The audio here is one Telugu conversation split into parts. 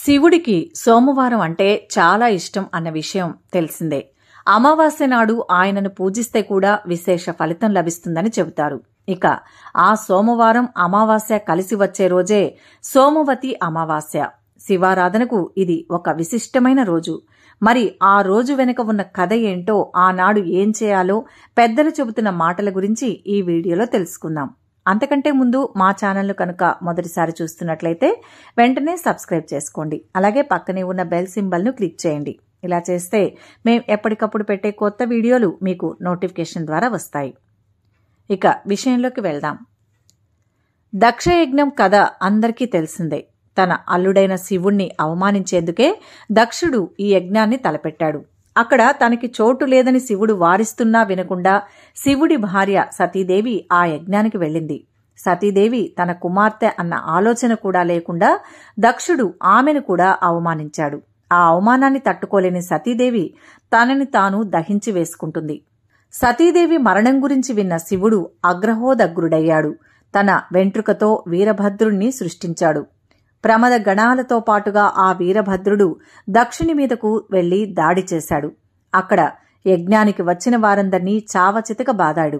శివుడికి సోమవారం అంటే చాలా ఇష్టం అన్న విషయం తెలిసిందే అమావాస్య నాడు ఆయనను పూజిస్తే కూడా విశేష ఫలితం లభిస్తుందని చెబుతారు ఇక ఆ సోమవారం అమావాస్య కలిసి వచ్చే రోజే సోమవతి అమావాస్య శివారాధనకు ఇది ఒక విశిష్టమైన రోజు మరి ఆ రోజు వెనుక ఉన్న కథ ఏంటో ఆనాడు ఏం చేయాలో పెద్దలు చెబుతున్న మాటల గురించి ఈ వీడియోలో తెలుసుకుందాం అంతకంటే ముందు మా ఛానల్ను కనుక మొదటిసారి చూస్తున్నట్లయితే వెంటనే సబ్స్క్రైబ్ చేసుకోండి అలాగే పక్కనే ఉన్న బెల్ సింబల్ను క్లిక్ చేయండి ఇలా చేస్తే మేము ఎప్పటికప్పుడు పెట్టే కొత్త వీడియోలు మీకు నోటిఫికేషన్ ద్వారా వస్తాయి ఇక విషయంలోకి వెళ్దాం దక్షయజ్ఞం కథ అందరికీ తెలిసిందే తన అల్లుడైన శివుణ్ణి అవమానించేందుకే దక్షుడు ఈ యజ్ఞాన్ని తలపెట్టాడు అక్కడ తనకి చోటు లేదని శివుడు వారిస్తున్నా వినకుండా శివుడి భార్య సతీదేవి ఆ యజ్ఞానికి వెళ్ళింది సతీదేవి తన కుమార్తె అన్న ఆలోచన కూడా లేకుండా దక్షుడు ఆమెను కూడా అవమానించాడు ఆ అవమానాన్ని తట్టుకోలేని సతీదేవి తనని తాను దహించి వేసుకుంటుంది సతీదేవి మరణం గురించి విన్న శివుడు అగ్రహోదగ్రుడయ్యాడు తన వెంట్రుకతో వీరభద్రుణ్ణి సృష్టించాడు ప్రమద గణాలతో పాటుగా ఆ వీరభద్రుడు దక్షిణి మీదకు వెళ్లి దాడి చేశాడు అక్కడ యజ్ఞానికి వచ్చిన వారందర్నీ చావచితక బాదాడు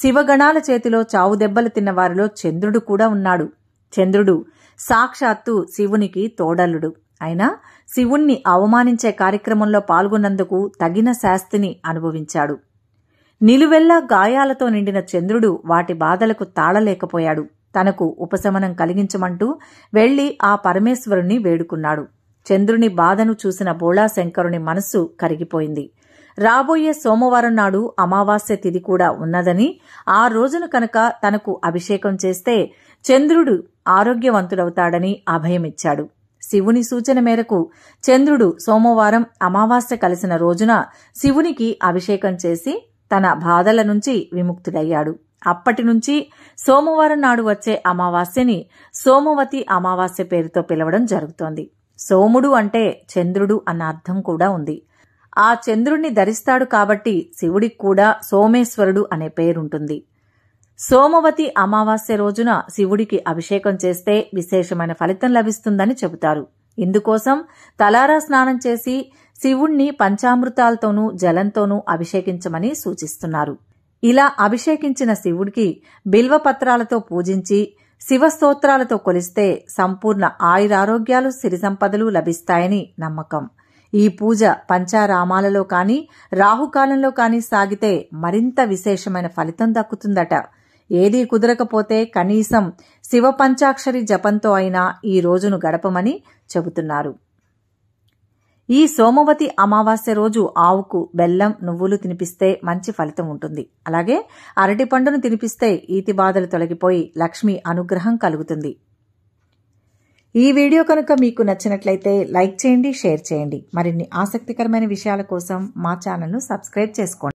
శివగణాల చేతిలో చావు దెబ్బలు చంద్రుడు కూడా ఉన్నాడు చంద్రుడు సాక్షాత్తు శివునికి తోడల్లుడు అయినా శివుణ్ణి అవమానించే కార్యక్రమంలో పాల్గొన్నందుకు తగిన శాస్తిని అనుభవించాడు నిలువెల్లా గాయాలతో నిండిన చంద్రుడు వాటి బాధలకు తాళలేకపోయాడు తనకు ఉపశమనం కలిగించమంటూ వెళ్లి ఆ పరమేశ్వరుణ్ణి వేడుకున్నాడు చంద్రుని బాధను చూసిన బోళాశంకరుని మనస్సు కరిగిపోయింది రాబోయే సోమవారం నాడు అమావాస్య తిది కూడా ఉన్నదని ఆ రోజును కనుక తనకు అభిషేకం చేస్తే చంద్రుడు ఆరోగ్యవంతుడవుతాడని అభయమిచ్చాడు శివుని సూచన మేరకు చంద్రుడు సోమవారం అమావాస్య కలిసిన రోజున శివునికి అభిషేకం చేసి తన బాధల నుంచి విముక్తుడయ్యాడు అప్పటి నుంచి సోమవారం నాడు వచ్చే అమావాస్యని సోమవతి అమావాస్య పేరుతో పిలవడం జరుగుతోంది సోముడు అంటే చంద్రుడు అన్న అర్థం కూడా ఉంది ఆ చంద్రుణ్ణి ధరిస్తాడు కాబట్టి శివుడికి కూడా సోమేశ్వరుడు అనే పేరుంటుంది సోమవతి అమావాస్య రోజున శివుడికి అభిషేకం చేస్తే విశేషమైన ఫలితం లభిస్తుందని చెబుతారు ఇందుకోసం తలారా స్నానం చేసి శివుణ్ణి పంచామృతాలతోనూ జలంతోనూ అభిషేకించమని సూచిస్తున్నారు ఇలా అభిషేకించిన శివుడికి బిల్వపత్రాలతో పూజించి శివస్తోత్రాలతో కొలిస్తే సంపూర్ణ ఆయురారోగ్యాలు సిరి సంపదలు లభిస్తాయని నమ్మకం ఈ పూజ పంచారామాలలో కానీ రాహుకాలంలో కానీ సాగితే మరింత విశేషమైన ఫలితం దక్కుతుందట ఏదీ కుదరకపోతే కనీసం శివ పంచాక్షరి జపంతో అయినా ఈ రోజును గడపమని చెబుతున్నారు ఈ సోమవతి అమావాస్య రోజు ఆవుకు బెల్లం నువ్వులు తినిపిస్తే మంచి ఫలితం ఉంటుంది అలాగే అరటి పండును తినిపిస్తే ఈతి బాధలు తొలగిపోయి లక్ష్మి అనుగ్రహం కలుగుతుంది ఈ వీడియో కనుక మీకు నచ్చినట్లయితే లైక్ చేయండి షేర్ చేయండి మరిన్ని ఆసక్తికరమైన విషయాల కోసం మా ఛానల్ను సబ్స్క్రైబ్ చేసుకోండి